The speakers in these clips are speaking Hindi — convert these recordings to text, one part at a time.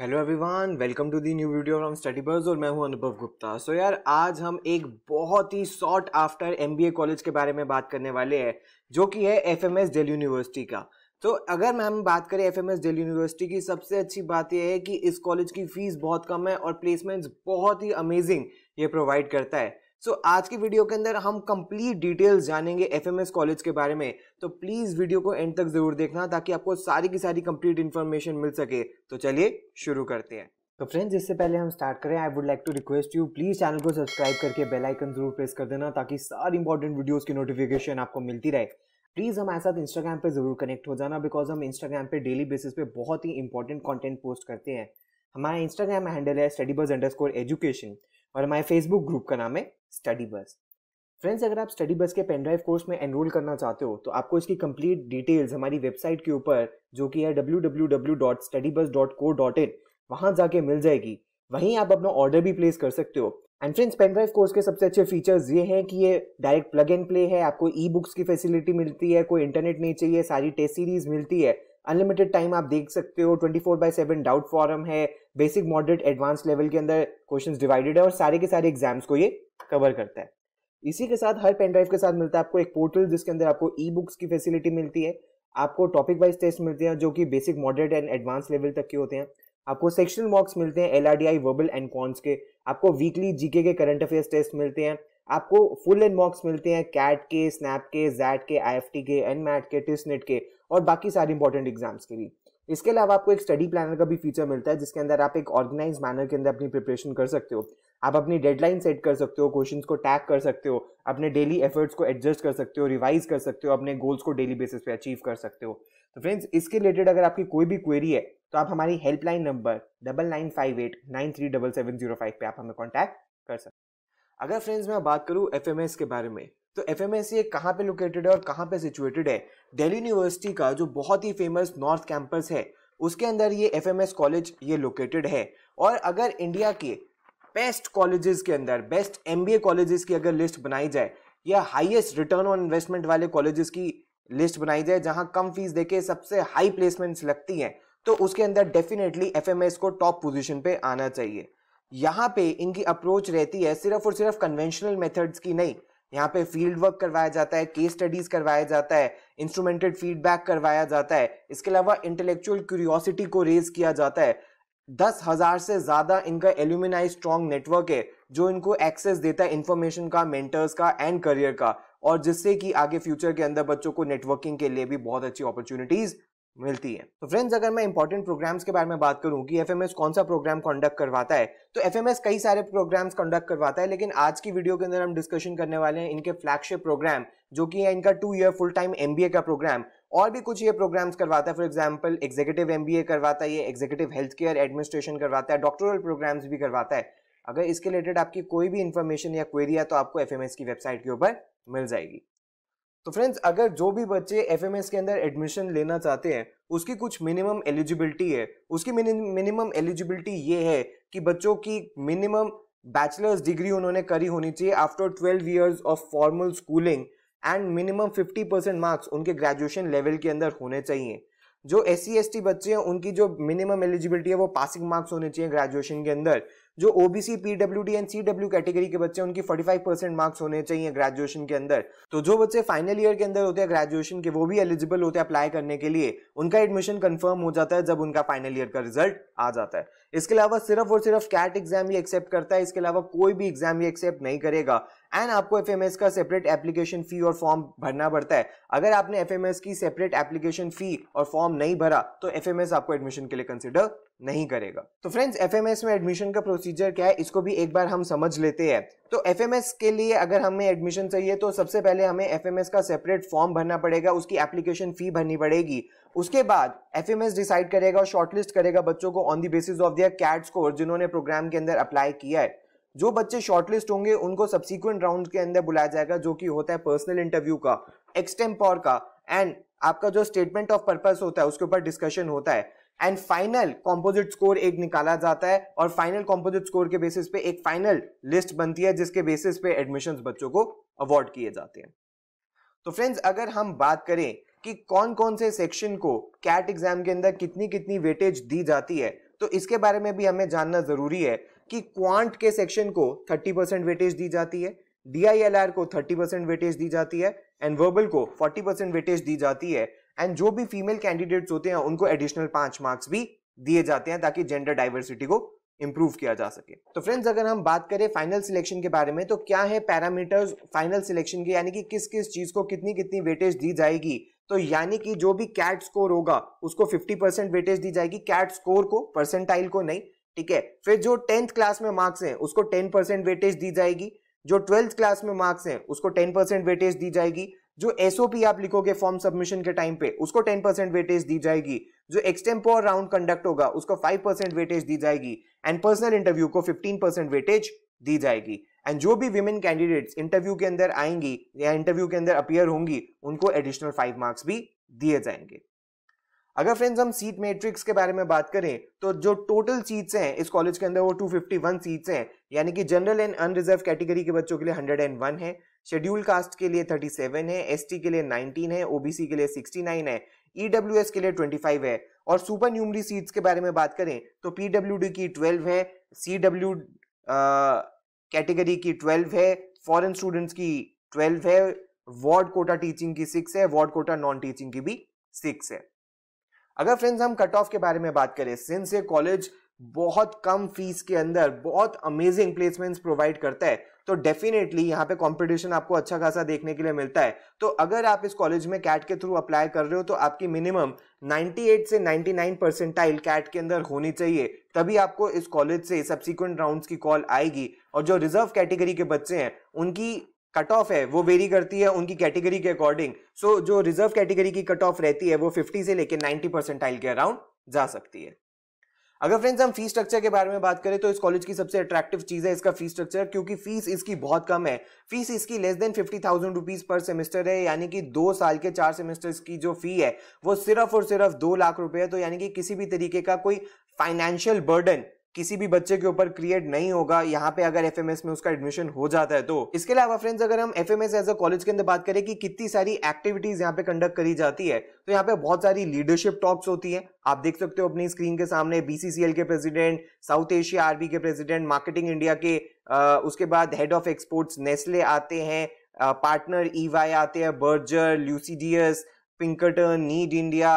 hello everyone welcome to the new video from Studybuzz और मैं हूं अनुभव गुप्ता सो so यार आज हम एक बहुत ही शॉर्ट आफ्टर एमबीए कॉलेज के बारे में बात करने वाले हैं जो कि है एफएमएस दिल्ली यूनिवर्सिटी का तो अगर मैं हम बात करें F M S Delhi university की सबसे अच्छी बात यह है कि इस कॉलेज की फीस बहुत कम है और प्लेसमेंट्स बहुत ही अमेजिंग ये प्रोवाइड करता है सो so, आज की वीडियो के अंदर हम कंप्लीट डिटेल्स जानेंगे एफएमएस कॉलेज के बारे में तो प्लीज़ वीडियो को एंड तक ज़रूर देखना ताकि आपको सारी की सारी कंप्लीट इन्फॉर्मेशन मिल सके तो चलिए शुरू करते हैं तो फ्रेंड्स इससे पहले हम स्टार्ट करें I would like to request you please channel को सब्सक्राइब करके बेल आइकन जरूर प्रेस कर देना ताकि सारी इंपॉर्टेंट वीडियोज़ की नोटिफिकेशन आपको मिलती रहे प्लीज़ हमारे साथ इंस्टाग्राम पे ज़रूर कनेक्ट हो जाना बिकॉज हम इंस्टाग्राम पे डेली बेसिस पे बहुत ही इंपॉर्टेंट कंटेंट पोस्ट करते हैं हमारा इंस्टाग्राम हैंडल है study buzz underscore education और हमारे फेसबुक ग्रुप का नाम है स्टडी बस फ्रेंड्स अगर आप स्टडी बस के पेनड्राइव कोर्स में एनरोल करना चाहते हो तो आपको इसकी कंप्लीट डिटेल्स हमारी वेबसाइट के ऊपर जो कि है W W W dot dot dot study buzz co इन वहाँ जाके मिल जाएगी वहीं आप अपना ऑर्डर भी प्लेस कर सकते हो एंड फ्रेंड्स पेनड्राइव कोर्स के सबसे अच्छे फीचर्स ये हैं कि ये डायरेक्ट प्लग एंड प्ले है आपको ई बुक्स की फैसिलिटी मिलती है कोई इंटरनेट नहीं चाहिए सारी टेस्ट सीरीज मिलती है अनलिमिटेड टाइम आप देख सकते हो twenty four by seven doubt forum है बेसिक मॉडरेट एडवांस लेवल के अंदर क्वेश्चंस डिवाइडेड है और सारे के सारे एग्जाम्स को ये कवर करता है इसी के साथ हर पेन ड्राइव के साथ मिलता है आपको एक पोर्टल जिसके अंदर आपको ई बुक्स की फैसिलिटी मिलती है आपको टॉपिक वाइज टेस्ट मिलते हैं जो कि basic moderate and advance level तक के होते हैं आपको सेक्शनल मॉक्स मिलते हैं L R D I verbal and quants के आपको वीकली जीके के करंट अफेयर्स टेस्ट मिलते हैं आपको फुल एंड मॉक्स मिलते हैं कैट के स्नैप के जैट के आई एफ टी के एन मैट के टिस्नेट के और बाकी सारे इंपॉर्टेंट एग्जाम्स के भी इसके अलावा आपको एक स्टडी प्लानर का भी फीचर मिलता है जिसके अंदर आप एक ऑर्गेनाइज मैनर के अंदर अपनी प्रिपरेशन कर सकते हो आप अपनी डेडलाइन सेट कर सकते हो क्वेश्चंस को टैग कर सकते हो अपने डेली एफर्ट्स को एडजस्ट कर सकते हो रिवाइज कर सकते हो अपने गोल्स को डेली बेसिस पे अचीव कर सकते हो तो फ्रेंड्स इसके रिलेटेड अगर आपकी कोई भी क्वेरी है तो आप हमारी helpline number double nine five eight nine three double seven zero five पे आप हमें कॉन्टैक्ट कर सकते हो अगर फ्रेंड्स मैं बात करूँ एफ के बारे में तो एफ एम एस कहाँ पर लोकेटेड है और कहाँ पर सिचुएटेड है दिल्ली यूनिवर्सिटी का जो बहुत ही फेमस नॉर्थ कैंपस है उसके अंदर ये एफ एम एस कॉलेज ये लोकेटेड है और अगर इंडिया के बेस्ट कॉलेजेस के अंदर best M B A colleges की अगर लिस्ट बनाई जाए या हाईएस्ट रिटर्न ऑन इन्वेस्टमेंट वाले कॉलेजेस की लिस्ट बनाई जाए जहाँ कम फीस देके सबसे हाई प्लेसमेंट्स लगती हैं तो उसके अंदर डेफिनेटली एफ एम एस को टॉप पोजिशन पे आना चाहिए यहाँ पे इनकी अप्रोच रहती है सिर्फ और सिर्फ कन्वेंशनल मेथड्स की नहीं यहाँ पे फील्ड वर्क करवाया जाता है केस स्टडीज करवाया जाता है इंस्ट्रूमेंटेड फीडबैक करवाया जाता है इसके अलावा इंटेलेक्चुअल क्यूरियोसिटी को रेज किया जाता है दस हजार से ज्यादा इनका एल्यूमिनाइज स्ट्रॉन्ग नेटवर्क है जो इनको एक्सेस देता है इन्फॉर्मेशन का मेंटर्स का एंड करियर का और जिससे कि आगे फ्यूचर के अंदर बच्चों को नेटवर्किंग के लिए भी बहुत अच्छी अपॉर्चुनिटीज मिलती है तो फ्रेंड्स अगर मैं इंपॉर्टेंट प्रोग्राम्स के बारे में बात करूं कि एफएमएस कौन सा प्रोग्राम कंडक्ट करवाता है तो एफएमएस कई सारे प्रोग्राम्स कंडक्ट करवाता है लेकिन आज की वीडियो के अंदर हम डिस्कशन करने वाले हैं इनके फ्लैगशिप प्रोग्राम जो कि है इनका two year full time MBA का प्रोग्राम और भी कुछ ये प्रोग्राम्स करवाता है फॉर एग्जाम्पल एग्जीक्यूटिव एमबीए करवाता है ये एग्जीक्यूटिव हेल्थ केयर एडमिनिस्ट्रेशन करवाता है डॉक्टोरल प्रोग्राम्स भी करवाता है अगर इसके रिलेटेड आपकी कोई भी इन्फॉर्मेशन या क्वेरी है तो आपको एफ की वेबसाइट के ऊपर मिल जाएगी तो फ्रेंड्स अगर जो भी बच्चे एफ के अंदर एडमिशन लेना चाहते हैं उसकी कुछ मिनिमम एलिजिबिलिटी है उसकी मिनिमम एलिजिबिलिटी ये है कि बच्चों की मिनिमम बैचलर्स डिग्री उन्होंने करी होनी चाहिए after twelve years of formal schooling and minimum fifty percent marks उनके ग्रेजुएशन लेवल के अंदर होने चाहिए जो एस सी बच्चे हैं उनकी जो मिनिमम एलिजिबिलिटी है वो पासिंग मार्क्स होने चाहिए ग्रेजुएशन के अंदर जो OBC PW and CW category के बच्चे उनकी 45 परसेंट मार्क्स होने चाहिए ग्रेजुएशन के अंदर तो जो बच्चे फाइनल ईयर के अंदर होते हैं ग्रेजुएशन के वो भी एलिजिबल होते हैं अप्लाई करने के लिए उनका एडमिशन कंफर्म हो जाता है जब उनका फाइनल ईयर का रिजल्ट आ जाता है इसके अलावा सिर्फ और सिर्फ कैट एग्जाम ही एक्सेप्ट करता है इसके अलावा कोई भी एग्जाम ये एक्सेप्ट नहीं करेगा एंड आपको एफ का सेपरेट एप्लीकेशन फी और फॉर्म भरना पड़ता है अगर आपने एफ की सेपरेट एप्लीकेशन फी और फॉर्म नहीं भरा तो एफ आपको एडमिशन के लिए कंसिडर नहीं करेगा तो फ्रेंड्स एफ में एडमिशन का प्रोसीजर क्या है इसको भी एक बार हम समझ लेते हैं तो एफ के लिए अगर हमें एडमिशन चाहिए तो सबसे पहले हमें एफ का सेपरेट फॉर्म भरना पड़ेगा उसकी एप्लीकेशन फी भरनी पड़ेगी उसके बाद एफ डिसाइड करेगा और शॉर्टलिस्ट करेगा बच्चों को on the basis of their CAT score जिन्होंने प्रोग्राम के अंदर अप्लाई किया है जो बच्चे शॉर्टलिस्ट होंगे उनको सब्सिक्वेंट राउंड के अंदर बुलाया जाएगा जो कि होता है पर्सनल इंटरव्यू का एक्सटेम्पॉर का एंड आपका जो स्टेटमेंट ऑफ पर्पस होता है उसके ऊपर डिस्कशन होता है एंड फाइनल कॉम्पोजिट स्कोर एक निकाला जाता है और फाइनल कॉम्पोजिट स्कोर के बेसिस पे एक फाइनल लिस्ट बनती है जिसके बेसिस पे एडमिशन बच्चों को अवॉर्ड किए जाते हैं तो फ्रेंड्स अगर हम बात करें कि कौन कौन से सेक्शन को कैट एग्जाम के अंदर कितनी कितनी वेटेज दी जाती है तो इसके बारे में भी हमें जानना जरूरी है कि क्वांट के सेक्शन को 30 परसेंट वेटेज दी जाती है डीआईएलआर को 30 परसेंट वेटेज दी जाती है एंड वर्बल को 40 परसेंट वेटेज दी जाती है एंड जो भी फीमेल कैंडिडेट्स होते हैं उनको एडिशनल पांच मार्क्स भी दिए जाते हैं ताकि जेंडर डाइवर्सिटी को इंप्रूव किया जा सके तो फ्रेंड्स अगर हम बात करें फाइनल सिलेक्शन के बारे में तो क्या है पैरामीटर्स फाइनल सिलेक्शन के यानी कि किस किस चीज को कितनी कितनी वेटेज दी जाएगी तो यानी कि जो भी कैट स्कोर होगा उसको 50 परसेंट वेटेज दी जाएगी कैट स्कोर को परसेंटाइल को नहीं ठीक है फिर जो टेंथ क्लास में मार्क्स हैं उसको टेन परसेंट वेटेज दी जाएगी जो ट्वेल्थ क्लास में मार्क्स हैं उसको टेन परसेंट वेटेज दी जाएगी जो एसओपी आप लिखोगे फॉर्म सबमिशन के टाइम पे उसको टेन परसेंट वेटेज दी जाएगी जो एक्सटेम्पोर राउंड कंडक्ट होगा उसको फाइव परसेंट वेटेज दी जाएगी एंड पर्सनल इंटरव्यू को फिफ्टीन परसेंट वेटेज दी जाएगी एंड जो भी विमेन कैंडिडेट्स इंटरव्यू के अंदर आएंगी या इंटरव्यू के अंदर अपियर होंगी उनको एडिशनल फाइव मार्क्स भी दिए जाएंगे अगर फ्रेंड्स हम सीट मैट्रिक्स के बारे में बात करें तो जो टोटल सीट्स हैं इस कॉलेज के अंदर वो 251 सीट्स हैं यानी कि जनरल एंड अनरिजर्व कैटेगरी के बच्चों के लिए 101 है शेड्यूल कास्ट के लिए 37 है एसटी के लिए 19 है ओबीसी के लिए 69 है ईडब्ल्यू e के लिए 25 है और सुपर न्यूमरी सीट्स के बारे में बात करें तो पीडब्ल्यू की ट्वेल्व है सी कैटेगरी की ट्वेल्व है फॉरन स्टूडेंट्स की ट्वेल्व है वार्ड कोटा टीचिंग की सिक्स है वार्ड कोटा नॉन टीचिंग की भी सिक्स है अगर फ्रेंड्स हम कट ऑफ के बारे में बात करें सिंस ये कॉलेज बहुत कम फीस के अंदर बहुत अमेजिंग प्लेसमेंट्स प्रोवाइड करता है तो डेफिनेटली यहाँ पे कंपटीशन आपको अच्छा खासा देखने के लिए मिलता है तो अगर आप इस कॉलेज में कैट के थ्रू अप्लाई कर रहे हो तो आपकी मिनिमम 98 से 99 परसेंटाइल कैट के अंदर होनी चाहिए तभी आपको इस कॉलेज से सब्सिक्वेंट राउंड्स की कॉल आएगी और जो रिजर्व कैटेगरी के बच्चे हैं उनकी कट ऑफ है वो वेरी करती है उनकी कैटेगरी के अकॉर्डिंग सो so, जो रिजर्व कैटेगरी की कट ऑफ रहती है वो 50 से लेकर 90 परसेंटाइल के अराउंड जा सकती है अगर फ्रेंड्स हम फीस स्ट्रक्चर के बारे में बात करें तो इस कॉलेज की सबसे अट्रैक्टिव चीज है इसका फीस स्ट्रक्चर क्योंकि फीस इसकी बहुत कम है फीस इसकी less than fifty thousand rupees per semester है यानी कि दो साल के चार सेमेस्टर्स की जो फी है वो सिर्फ और सिर्फ दो लाख रुपए है तो यानी कि किसी भी तरीके का कोई फाइनेंशियल बर्डन किसी भी बच्चे के ऊपर क्रिएट नहीं होगा यहाँ पे अगर एफ में उसका एडमिशन हो जाता है तो इसके अलावा फ्रेंड्स अगर हम एफ एज अ कॉलेज के अंदर बात करें कि कितनी सारी एक्टिविटीज यहाँ पे कंडक्ट करी जाती है तो यहाँ पे बहुत सारी लीडरशिप टॉक्स होती है आप देख सकते हो अपनी स्क्रीन के सामने बीसीसीएल के प्रेसिडेंट साउथ एशिया आरबी के प्रेसिडेंट मार्केटिंग इंडिया के आ, उसके बाद हेड ऑफ एक्सपोर्ट्स नेस्ले आते हैं पार्टनर ईवाई e आते हैं बर्जर ल्यूसीडियस पिंकटन नीड इंडिया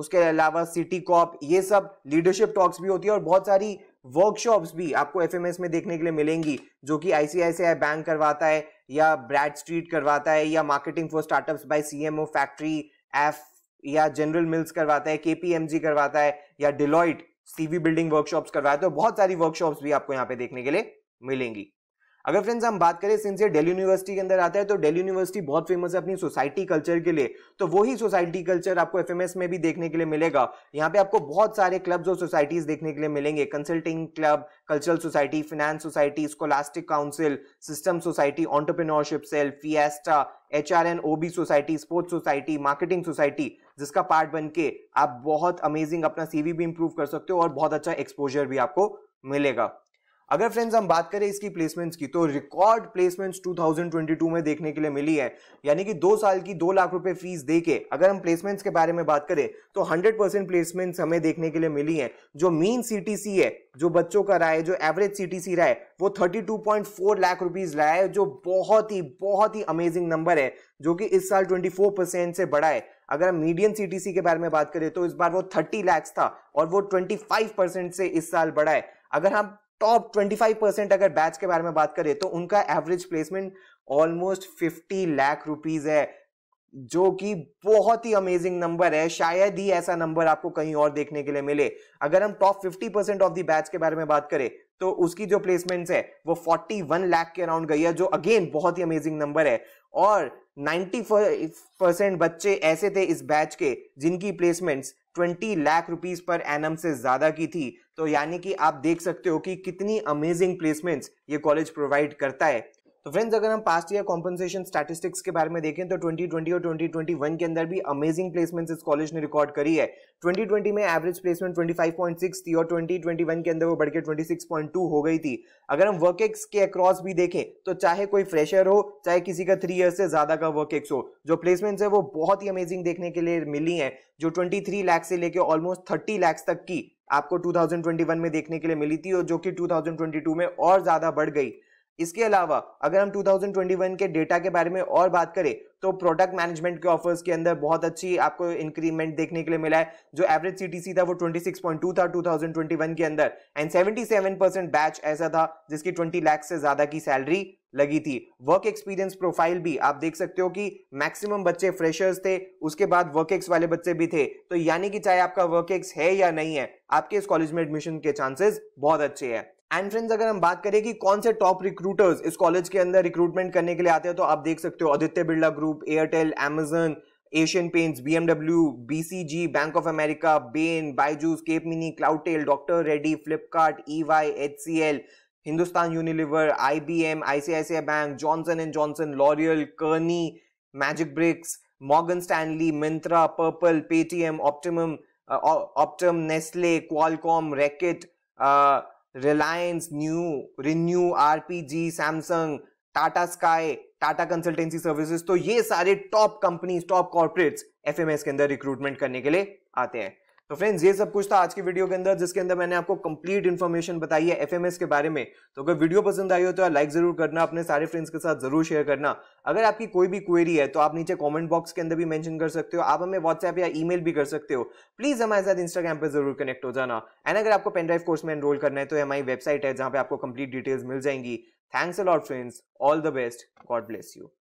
उसके अलावा सिटी कॉप ये सब लीडरशिप टॉक्स भी होती है और बहुत सारी वर्कशॉप्स भी आपको एफएमएस में देखने के लिए मिलेंगी जो कि आईसीआईसीआई बैंक करवाता है या ब्रैड स्ट्रीट करवाता है या marketing for startups by CMO factory एफ या जनरल मिल्स करवाता है केपीएमजी करवाता है या डिलॉइट सीवी बिल्डिंग वर्कशॉप्स करवाता है तो बहुत सारी वर्कशॉप्स भी आपको यहाँ पे देखने के लिए मिलेंगी अगर फ्रेंड्स हम बात करें सिंस ये डेली यूनिवर्सिटी के अंदर आता है तो डेली यूनिवर्सिटी बहुत फेमस है अपनी सोसाइटी कल्चर के लिए तो वही सोसाइटी कल्चर आपको एफ में भी देखने के लिए मिलेगा यहाँ पे आपको बहुत सारे क्लब्स और सोसाइटीज देखने के लिए मिलेंगे consulting club cultural society finance society scholastic council system society entrepreneurship cell fiesta H R N OB society sports society marketing society जिसका पार्ट बन के आप बहुत अमेजिंग अपना सीवी भी इंप्रूव कर सकते हो और बहुत अच्छा एक्सपोजर भी आपको मिलेगा अगर फ्रेंड्स हम बात करें इसकी प्लेसमेंट्स की तो रिकॉर्ड प्लेसमेंट्स 2022 में देखने के लिए मिली है यानी कि दो साल की दो लाख रुपए फीस दे के अगर हम प्लेसमेंट्स के बारे में बात करें तो 100 परसेंट प्लेसमेंट्स हमें देखने के लिए मिली है जो मीन सीटीसी है जो बच्चों का रहा है जो एवरेज सीटीसी रहा है वो 32.4 लाख रुपीज लाया है जो बहुत ही बहुत ही अमेजिंग नंबर है जो कि इस साल 24 से बढ़ा है अगर हम मीडियम सीटीसी के बारे में बात करें तो इस बार वो 30 लाख था और वो 25 परसेंट से इस साल बढ़ा है अगर हम टॉप 25 परसेंट अगर बैच के बारे में बात करें तो उनका average placement almost 50 lakh rupees है जो कि बहुत ही अमेजिंग नंबर है शायद ही ऐसा नंबर आपको कहीं और देखने के लिए मिले अगर हम top 50 percent of the batch के बारे में बात करें तो उसकी जो प्लेसमेंट है वो 41 लाख के अराउंड गई है जो अगेन बहुत ही अमेजिंग नंबर है और 90 परसेंट बच्चे ऐसे थे इस बैच के जिनकी placements twenty lakh rupees per annum से ज्यादा की थी तो यानी कि आप देख सकते हो कि कितनी अमेजिंग प्लेसमेंट्स ये कॉलेज प्रोवाइड करता है तो फ्रेंड्स अगर हम पास्ट ईयर कॉम्पनसेशन स्टैटिस्टिक्स के बारे में देखें तो 2020 और 2021 के अंदर भी अमेजिंग प्लेसमेंट्स इस कॉलेज ने रिकॉर्ड करी है 2020 में एवरेज प्लेसमेंट 25.6 थी और 2021 के अंदर वो बढ़ के 26.2 हो गई थी अगर हम वर्क एक्स के अक्रॉस भी देखें तो चाहे कोई फ्रेशर हो चाहे किसी का थ्री ईयर से ज्यादा का वर्क एक्स हो जो प्लेसमेंट्स है वो बहुत ही अमेजिंग देखने के लिए मिली है जो ट्वेंटी लाख से लेकर ऑलमोस्ट थर्टी लैक्स तक की आपको 2021 में देखने के लिए मिली थी और जो कि 2022 में और ज्यादा बढ़ गई इसके अलावा अगर हम 2021 के डेटा के बारे में और बात करें तो प्रोडक्ट मैनेजमेंट के ऑफर्स के अंदर बहुत अच्छी आपको इंक्रीमेंट देखने के लिए मिला है जो एवरेज सीटीसी था वो 26.2 था 2021 के अंदर एंड 77 परसेंट बैच ऐसा था जिसकी 20 लाख से ज्यादा की सैलरी लगी थी वर्क एक्सपीरियंस प्रोफाइल भी आप देख सकते हो कि मैक्सिमम बच्चे फ्रेशर्स थे उसके बाद वर्क एक्स वाले बच्चे भी थे तो यानी कि चाहे आपका वर्क एक्स है या नहीं है आपके इस कॉलेज में एडमिशन के चांसेस बहुत अच्छे हैं एंड फ्रेंड्स अगर हम बात करें कि कौन से टॉप रिक्रूटर्स इस कॉलेज के अंदर रिक्रूटमेंट करने के लिए आते हैं तो आप देख सकते हो Aditya Birla group Airtel Amazon Asian Paints BMW जी bank of America Bain Byju's Capgemini क्लाउटेल doctor Reddy Flipkart E Y H C L Hindustan Unilever I B M ICICI bank Johnson and Johnson L'Oreal Kearney Magic Bricks Morgan Stanley Myntra Purplle Paytm Optim Optum Nestle Qualcomm Reckitt Reliance new ReNew RPG Samsung Tata Sky Tata Consultancy Services तो ये सारे top companies top corporates FMS के अंदर रिक्रूटमेंट करने के लिए आते हैं तो फ्रेंड्स ये सब कुछ था आज की वीडियो के अंदर जिसके अंदर मैंने आपको कंप्लीट इन्फॉर्मेशन बताई है एफएमएस के बारे में तो अगर वीडियो पसंद आई हो तो लाइक जरूर करना अपने सारे फ्रेंड्स के साथ जरूर शेयर करना अगर आपकी कोई भी क्वेरी है तो आप नीचे कमेंट बॉक्स के अंदर भी मैंशन कर सकते हो आप हमें व्हाट्सएप या ई भी कर सकते हो प्लीज हमारे साथ इंस्टाग्राम पर जरूर कनेक्ट हो जाना एंड अगर आपको पेनड्राइव कोर्स में एनरोल करना है तो हमारी वेबसाइट है जहाँ पे आपको कंप्लीट डिटेल्स मिल जाएंगी thanks a lot friends all the best God bless you